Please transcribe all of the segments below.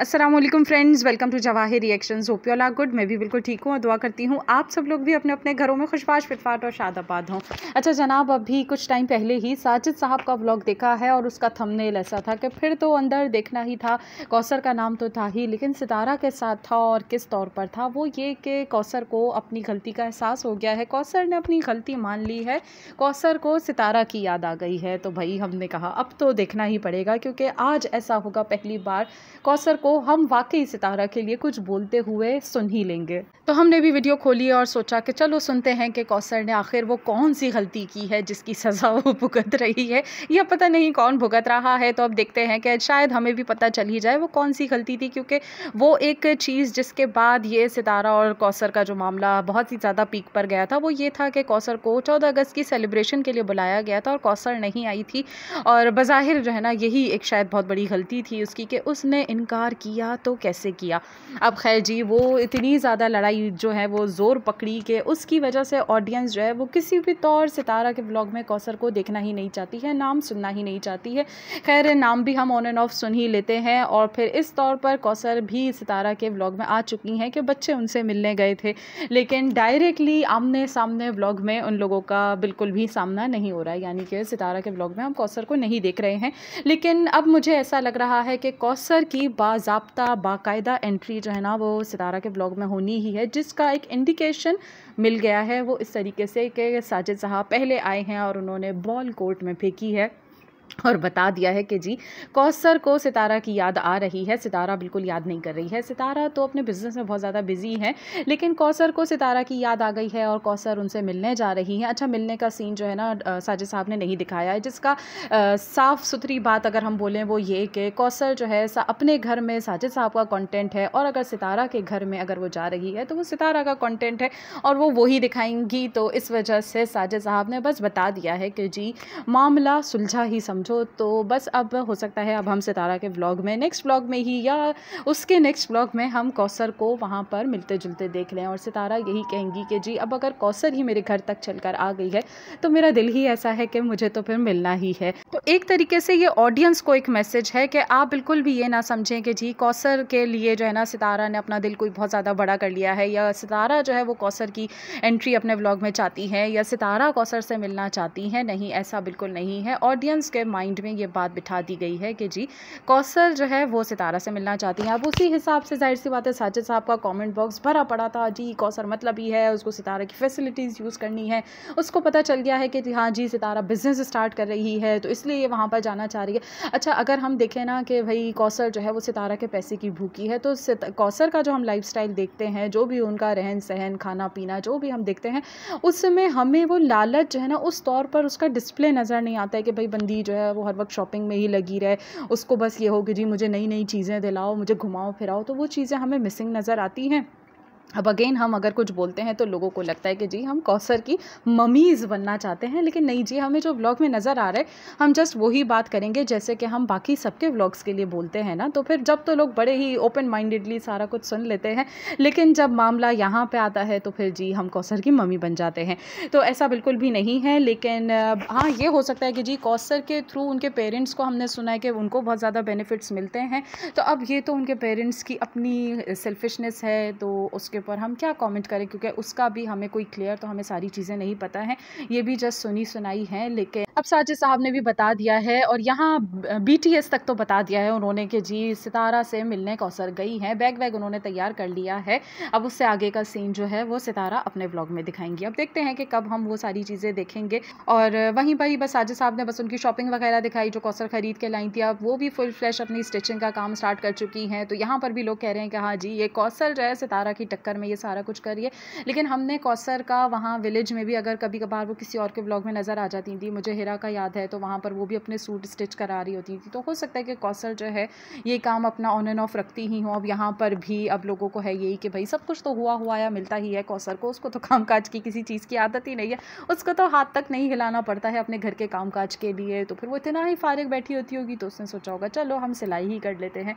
Aslam friends welcome to Jawahir reaction hope P R good मैं भी बिल्कुल ठीक हूँ और दुआ करती हूँ आप सब लोग भी अपने अपने घरों में खुशबाश फिटफाट और शादाबाद हों अच्छा जनाब अभी कुछ टाइम पहले ही साजिद साहब का व्लॉग देखा है और उसका थंबनेल ऐसा था कि फिर तो अंदर देखना ही था कौसर का नाम तो था ही लेकिन सितारा के साथ था और किस तौर पर था वो ये कि कौसर को अपनी गलती का एहसास हो गया है कौसर ने अपनी गलती मान ली है कौसर को सितारा की याद आ गई है तो भाई हमने कहा अब तो देखना ही पड़ेगा क्योंकि आज ऐसा होगा पहली बार कौसर को हम वाकई सितारा के लिए कुछ बोलते हुए सुन ही लेंगे तो हमने भी वीडियो खोली और सोचा कि चलो सुनते हैं कि कौसर ने आखिर वो कौन सी गलती की है जिसकी सज़ा वो भुगत रही है या पता नहीं कौन भुगत रहा है तो अब देखते हैं कि शायद हमें भी पता चल ही जाए वो कौन सी गलती थी क्योंकि वो एक चीज़ जिसके बाद ये सितारा और कौसर का जो मामला बहुत ही ज़्यादा पीक पर गया था वो ये था कि कौसर को चौदह अगस्त की सेलिब्रेशन के लिए बुलाया गया था और कौसर नहीं आई थी और बाहिर जो है ना यही एक शायद बहुत बड़ी गलती थी उसकी कि उसने इनकार प्यार किया तो कैसे किया अब खैर जी वो इतनी ज़्यादा लड़ाई जो है वो ज़ोर पकड़ी के उसकी वजह से ऑडियंस जो है वो किसी भी तौर सितारा के ब्लॉग में कौसर को देखना ही नहीं चाहती है नाम सुनना ही नहीं चाहती है खैर नाम भी हम ऑन एंड ऑफ सुन ही लेते हैं और फिर इस तौर पर कौसर भी सितारा के ब्लॉग में आ चुकी हैं कि बच्चे उनसे मिलने गए थे लेकिन डायरेक्टली आमने सामने ब्लॉग में उन लोगों का बिल्कुल भी सामना नहीं हो रहा है यानी कि सितारा के ब्लॉग में हम कौसर को नहीं देख रहे हैं लेकिन अब मुझे ऐसा लग रहा है कि कौसर की बात बाबा बाकायदा एंट्री जो है ना वो सितारा के ब्लॉग में होनी ही है जिसका एक इंडिकेशन मिल गया है वो इस तरीके से कि साजिद साहब पहले आए हैं और उन्होंने बॉल कोर्ट में फेंकी है और बता दिया है कि जी कौसर को सितारा की याद आ रही है सितारा बिल्कुल याद नहीं कर रही है सितारा तो अपने बिजनेस में बहुत ज़्यादा बिजी है लेकिन कौसर को सितारा की याद आ गई है और कौसर उनसे मिलने जा रही हैं अच्छा मिलने का सीन जो है ना साजिद साहब ने नहीं दिखाया है जिसका साफ़ सुथरी बात अगर हम बोलें वो ये कि कौसर जो है अपने घर में साजिद साहब का कॉन्टेंट है और अगर सितारा के घर में अगर वो जा रही है तो वो सितारा का कॉन्टेंट है और वो वही दिखाएंगी तो इस वजह से साजिद साहब ने बस बता दिया है कि जी मामला सुलझा ही समझ समझो तो बस अब हो सकता है अब हम सितारा के व्लॉग में नेक्स्ट व्लॉग में ही या उसके नेक्स्ट व्लॉग में हम कौसर को वहाँ पर मिलते जुलते देख लें और सितारा यही कहेंगी कि जी अब अगर कौसर ही मेरे घर तक चल कर आ गई है तो मेरा दिल ही ऐसा है कि मुझे तो फिर मिलना ही है तो एक तरीके से ये ऑडियंस को एक मैसेज है कि आप बिल्कुल भी ये ना समझें कि जी कौसर के लिए जो है ना सितारा ने अपना दिल कोई बहुत ज़्यादा बड़ा कर लिया है या सितारा जो है वो कौसर की एंट्री अपने व्लॉग में चाहती है या सितारा कौसर से मिलना चाहती है नहीं ऐसा बिल्कुल नहीं है ऑडियंस के माइंड में ये बात बिठा दी गई है कि जी कौशल जो है वो सितारा से मिलना चाहती हैं अब उसी हिसाब से जाहिर सी बात है साजिद साहब का कमेंट बॉक्स भरा पड़ा था जी कौशल मतलब ही है उसको सितारा की फैसिलिटीज़ यूज़ करनी है उसको पता चल गया है कि हाँ जी सितारा बिज़नेस स्टार्ट कर रही है तो इसलिए वहाँ पर जाना चाह रही है अच्छा अगर हम देखें ना कि भाई कौशल जो है वो सितारा के पैसे की भूखी है तो कौशल का जो हम लाइफ देखते हैं जो भी उनका रहन सहन खाना पीना जो भी हम देखते हैं उसमें हमें वो लालच जो है ना उस तौर पर उसका डिस्प्ले नज़र नहीं आता है कि भाई बंदी जो है है वो हर वक्त शॉपिंग में ही लगी रहे उसको बस ये हो कि जी मुझे नई नई चीज़ें दिलाओ मुझे घुमाओ फिराओ तो वो चीज़ें हमें मिसिंग नज़र आती हैं अब अगेन हम अगर कुछ बोलते हैं तो लोगों को लगता है कि जी हम कौसर की ममीज़ बनना चाहते हैं लेकिन नहीं जी हमें जो व्लॉग में नज़र आ रहा है हम जस्ट वही बात करेंगे जैसे कि हम बाकी सबके व्लॉग्स के लिए बोलते हैं ना तो फिर जब तो लोग बड़े ही ओपन माइंडेडली सारा कुछ सुन लेते हैं लेकिन जब मामला यहाँ पर आता है तो फिर जी हम कौसर की मम्मी बन जाते हैं तो ऐसा बिल्कुल भी नहीं है लेकिन हाँ ये हो सकता है कि जी कौसर के थ्रू उनके पेरेंट्स को हमने सुना है कि उनको बहुत ज़्यादा बेनिफिट्स मिलते हैं तो अब ये तो उनके पेरेंट्स की अपनी सेल्फिशनेस है तो उसके पे पर हम क्या कमेंट करें क्योंकि उसका भी हमें कोई क्लियर तो हमें सारी चीज़ें नहीं पता हैं ये भी जस्ट सुनी सुनाई है लेकिन अब साजिद साहब ने भी बता दिया है और यहाँ बीटीएस तक तो बता दिया है उन्होंने कि जी सितारा से मिलने का अवसर गई है बैग वैग उन्होंने तैयार कर लिया है अब उससे आगे का सीन जो है वो सितारा अपने ब्लॉग में दिखाएंगी अब देखते हैं कि कब हम वो सारी चीज़ें देखेंगे और वहीं पर ही बस साजिद साहब ने बस उनकी शॉपिंग वगैरह दिखाई जो कौसर खरीद के लाई थी अब वो भी फुल फ्लैश अपनी स्टिचिंग का काम स्टार्ट कर चुकी हैं तो यहाँ पर भी लोग कह रहे हैं कि हाँ जी ये कौसल जो है सितारा की टक्कर चक्कर में ये सारा कुछ कर रही है लेकिन हमने कौसर का वहाँ विलेज में भी अगर कभी कभार वो किसी और के ब्लॉग में नज़र आ जाती थी मुझे हिरा का याद है तो वहाँ पर वो भी अपने सूट स्टिच करा रही होती थी तो हो सकता है कि कौसर जो है ये काम अपना ऑन एंड ऑफ रखती ही हूँ अब यहाँ पर भी अब लोगों को है यही कि भाई सब कुछ तो हुआ हुआ या मिलता ही है कौसर को उसको तो काम की किसी चीज़ की आदत ही नहीं है उसको तो हाथ तक नहीं हिलाना पड़ता है अपने घर के काम के लिए तो फिर वो इतना ही फारिग बैठी होती होगी तो उसने सोचा होगा चलो हम सिलाई ही कर लेते हैं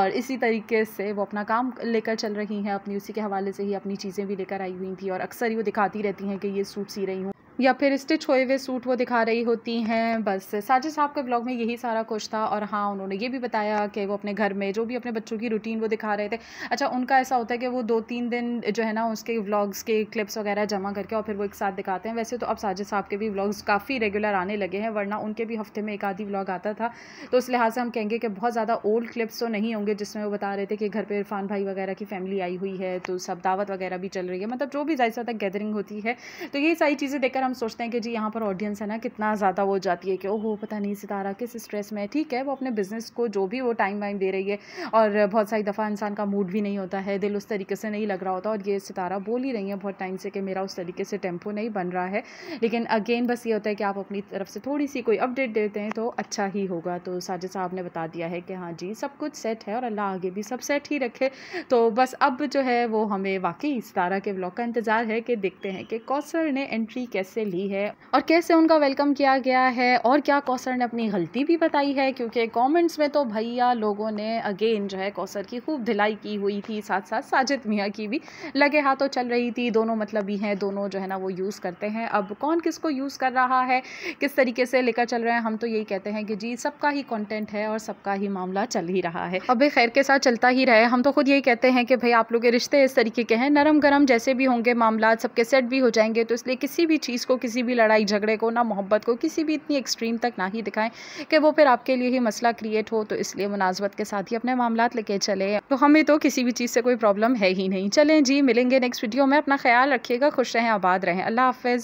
और इसी तरीके से वो अपना काम लेकर चल रही हैं अपनी उसी के हवाले हवाले से ही अपनी चीज़ें भी लेकर आई हुई थी और अक्सर ये दिखाती रहती हैं कि ये सूट सी रही हूँ या फिर स्टिच हुए हुए सूट वो दिखा रही होती हैं बस साजिद साहब के ब्लॉग में यही सारा कुछ था और हाँ उन्होंने ये भी बताया कि वो अपने घर में जो भी अपने बच्चों की रूटीन वो दिखा रहे थे अच्छा उनका ऐसा होता है कि वो दो तीन दिन जो है ना उसके व्लॉग्स के क्लिप्स वगैरह जमा करके और फिर वो एक साथ दिखाते हैं वैसे तो अब साजिद साहब के भी व्लॉग्स काफ़ी रेगुलर आने लगे हैं वरना उनके भी हफ्ते में एक आधी व्लॉग आता था तो इस लिहाज से हम कहेंगे कि बहुत ज़्यादा ओल्ड क्लिप्स तो नहीं होंगे जिसमें वो बता रहे थे कि घर पर इरफान भाई वगैरह की फैमिली आई हुई है तो सब दावत वगैरह भी चल रही है मतलब जो भी जायजा तक गैदरिंग होती है तो ये सारी चीज़ें देखकर हम सोचते हैं कि जी यहाँ पर ऑडियंस है ना कितना ज़्यादा वो जाती है कि ओहो पता नहीं सितारा किस स्ट्रेस में है ठीक है वो अपने बिजनेस को जो भी वो टाइम वाइम दे रही है और बहुत सारी दफ़ा इंसान का मूड भी नहीं होता है दिल उस तरीके से नहीं लग रहा होता और ये सितारा बोल ही रही है बहुत टाइम से कि मेरा उस तरीके से टेम्पो नहीं बन रहा है लेकिन अगेन बस ये होता है कि आप अपनी तरफ से थोड़ी सी कोई अपडेट देते हैं तो अच्छा ही होगा तो साजिद साहब ने बता दिया है कि हाँ जी सब कुछ सेट है और अल्लाह आगे भी सब सेट ही रखे तो बस अब जो है वो हमें वाकई सितारा के ब्लॉग का इंतज़ार है कि देखते हैं कि कौसर ने एंट्री कैसे से ली है और कैसे उनका वेलकम किया गया है और क्या कौसर ने अपनी गलती भी बताई है क्योंकि कमेंट्स में तो भैया लोगों ने अगेन जो है कौसर की खूब ढिलाई की हुई थी साथ साथ साजिद मियाँ की भी लगे हाथों चल रही थी दोनों मतलब ही हैं दोनों जो है ना वो यूज़ करते हैं अब कौन किस यूज़ कर रहा है किस तरीके से लेकर चल रहे हैं हम तो यही कहते हैं कि जी सबका ही कॉन्टेंट है और सबका ही मामला चल ही रहा है अब खैर के साथ चलता ही रहे हम तो खुद यही कहते हैं कि भाई आप लोग के रिश्ते इस तरीके के हैं नरम गरम जैसे भी होंगे मामला सबके सेट भी हो जाएंगे तो इसलिए किसी भी चीज़ चीज़ को किसी भी लड़ाई झगड़े को ना मोहब्बत को किसी भी इतनी एक्सट्रीम तक ना ही दिखाएं कि वो फिर आपके लिए ही मसला क्रिएट हो तो इसलिए मुनासबत के साथ ही अपने मामला लेके चले तो हमें तो किसी भी चीज़ से कोई प्रॉब्लम है ही नहीं चलें जी मिलेंगे नेक्स्ट वीडियो में अपना ख्याल रखिएगा खुश रहें आबाद रहें अल्लाह हाफिज़